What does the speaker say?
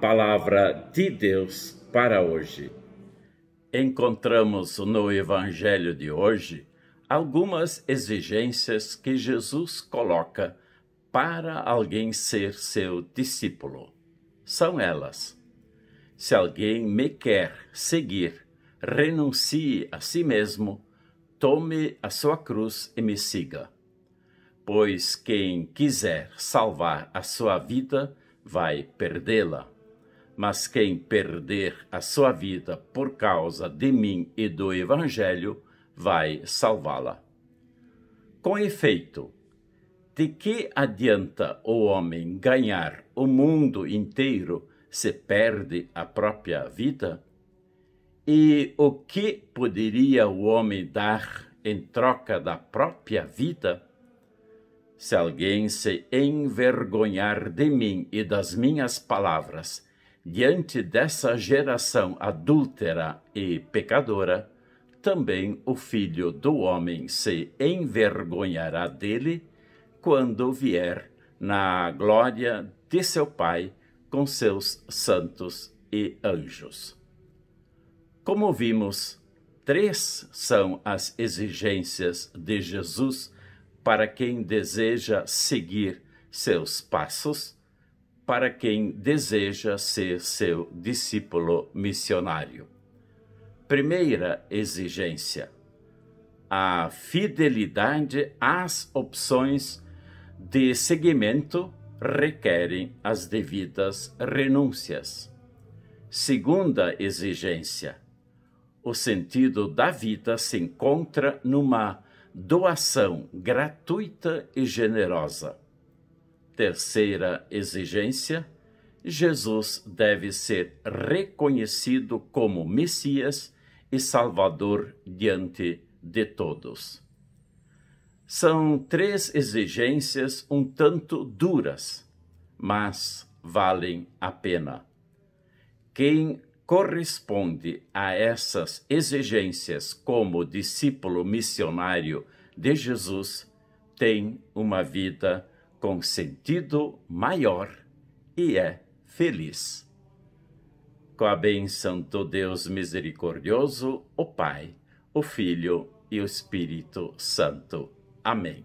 palavra de Deus para hoje. Encontramos no Evangelho de hoje algumas exigências que Jesus coloca para alguém ser seu discípulo. São elas: Se alguém me quer seguir, renuncie a si mesmo, tome a sua cruz e me siga. Pois quem quiser salvar a sua vida vai perdê-la mas quem perder a sua vida por causa de mim e do Evangelho, vai salvá-la. Com efeito, de que adianta o homem ganhar o mundo inteiro se perde a própria vida? E o que poderia o homem dar em troca da própria vida? Se alguém se envergonhar de mim e das minhas palavras diante dessa geração adúltera e pecadora, também o filho do homem se envergonhará dele quando vier na glória de seu Pai com seus santos e anjos. Como vimos, três são as exigências de Jesus para quem deseja seguir seus passos para quem deseja ser seu discípulo missionário. Primeira exigência: a fidelidade às opções de seguimento requerem as devidas renúncias. Segunda exigência: o sentido da vida se encontra numa doação gratuita e generosa. Terceira exigência: Jesus deve ser reconhecido como Messias e Salvador diante de todos. São três exigências um tanto duras, mas valem a pena. Quem corresponde a essas exigências como discípulo missionário de Jesus tem uma vida com sentido maior e é feliz. Com a bênção do Deus misericordioso, o Pai, o Filho e o Espírito Santo. Amém.